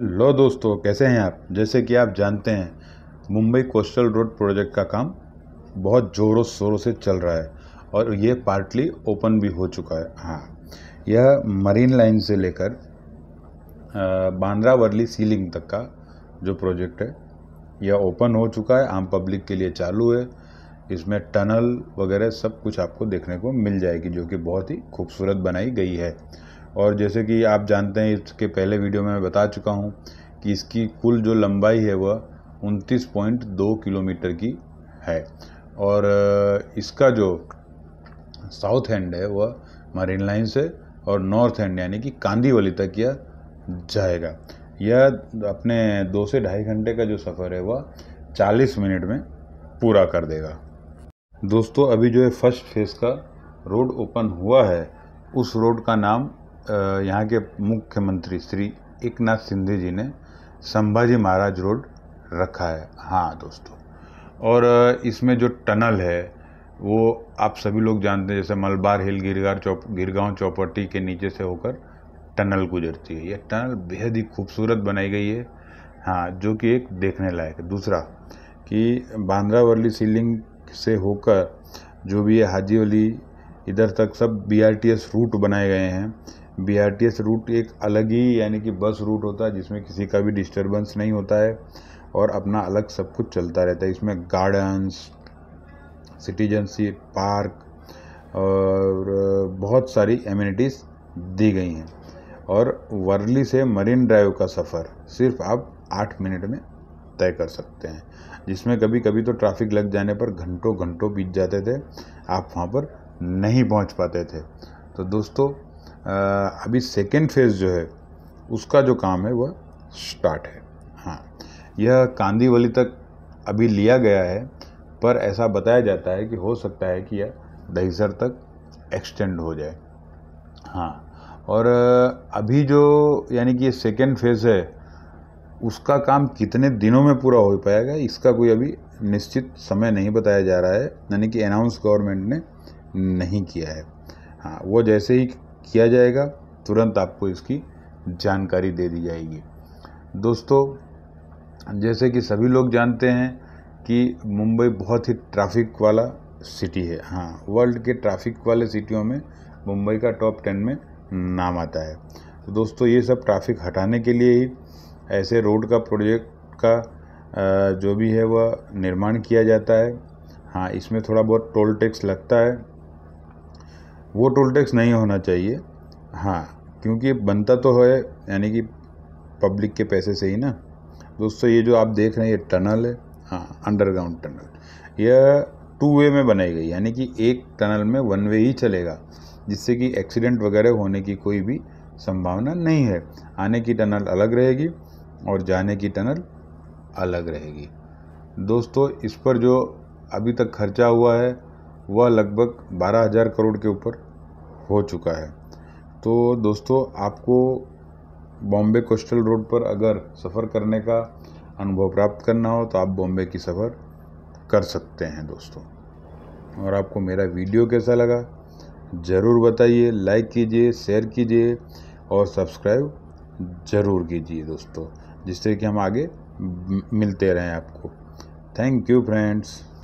लो दोस्तों कैसे हैं आप जैसे कि आप जानते हैं मुंबई कोस्टल रोड प्रोजेक्ट का काम बहुत ज़ोरों शोरों से चल रहा है और ये पार्टली ओपन भी हो चुका है हाँ यह मरीन लाइन से लेकर बांद्रा वर्ली सीलिंग तक का जो प्रोजेक्ट है यह ओपन हो चुका है आम पब्लिक के लिए चालू है इसमें टनल वगैरह सब कुछ आपको देखने को मिल जाएगी जो कि बहुत ही खूबसूरत बनाई गई है और जैसे कि आप जानते हैं इसके पहले वीडियो में मैं बता चुका हूँ कि इसकी कुल जो लंबाई है वह उनतीस पॉइंट दो किलोमीटर की है और इसका जो साउथ हैंड है वह मरीन लाइन से और नॉर्थ हैंड यानी कि कांदीवली तक यह जाएगा यह अपने दो से ढाई घंटे का जो सफ़र है वह चालीस मिनट में पूरा कर देगा दोस्तों अभी जो है फर्स्ट फेज़ का रोड ओपन हुआ है उस रोड का नाम यहाँ के मुख्यमंत्री श्री एक नाथ शिंदे जी ने संभाजी महाराज रोड रखा है हाँ दोस्तों और इसमें जो टनल है वो आप सभी लोग जानते हैं जैसे मलबार हिल गिरगार चौप गिरगांव चौपट्टी के नीचे से होकर टनल गुजरती है यह टनल बेहद ही खूबसूरत बनाई गई है हाँ जो कि एक देखने लायक है दूसरा कि बांद्रावली सीलिंग से होकर जो भी ये हाजीवली इधर तक सब बी रूट बनाए गए हैं बी रूट एक अलग ही यानी कि बस रूट होता है जिसमें किसी का भी डिस्टर्बेंस नहीं होता है और अपना अलग सब कुछ चलता रहता है इसमें गार्डन्स सिटीजनशिप पार्क और बहुत सारी एम्यूनिटीज़ दी गई हैं और वर्ली से मरीन ड्राइव का सफ़र सिर्फ आप आठ मिनट में तय कर सकते हैं जिसमें कभी कभी तो ट्रैफिक लग जाने पर घंटों घंटों बीत जाते थे आप वहाँ पर नहीं पहुंच पाते थे तो दोस्तों अभी सेकेंड फेज़ जो है उसका जो काम है वह स्टार्ट है हाँ यह कांदीवली तक अभी लिया गया है पर ऐसा बताया जाता है कि हो सकता है कि यह दहीसर तक एक्सटेंड हो जाए हाँ और अभी जो यानी कि ये सेकेंड फेज़ है उसका काम कितने दिनों में पूरा हो पाएगा इसका कोई अभी निश्चित समय नहीं बताया जा रहा है यानी कि अनाउंस गवर्नमेंट ने नहीं किया है हाँ वो जैसे ही किया जाएगा तुरंत आपको इसकी जानकारी दे दी जाएगी दोस्तों जैसे कि सभी लोग जानते हैं कि मुंबई बहुत ही ट्रैफिक वाला सिटी है हाँ वर्ल्ड के ट्रैफिक वाले सिटियों में मुंबई का टॉप टेन में नाम आता है तो दोस्तों ये सब ट्रैफिक हटाने के लिए ही ऐसे रोड का प्रोजेक्ट का जो भी है वह निर्माण किया जाता है हाँ इसमें थोड़ा बहुत टोल टैक्स लगता है वो टोल टैक्स नहीं होना चाहिए हाँ क्योंकि बनता तो है यानी कि पब्लिक के पैसे से ही ना दोस्तों ये जो आप देख रहे हैं ये टनल है हाँ अंडरग्राउंड टनल यह टू वे में बनाई गई यानी कि एक टनल में वन वे ही चलेगा जिससे कि एक्सीडेंट वगैरह होने की कोई भी संभावना नहीं है आने की टनल अलग रहेगी और जाने की टनल अलग रहेगी दोस्तों इस पर जो अभी तक खर्चा हुआ है वह लगभग 12000 करोड़ के ऊपर हो चुका है तो दोस्तों आपको बॉम्बे कोस्टल रोड पर अगर सफ़र करने का अनुभव प्राप्त करना हो तो आप बॉम्बे की सफ़र कर सकते हैं दोस्तों और आपको मेरा वीडियो कैसा लगा ज़रूर बताइए लाइक कीजिए शेयर कीजिए और सब्सक्राइब ज़रूर कीजिए दोस्तों जिससे कि हम आगे मिलते रहें आपको थैंक यू फ्रेंड्स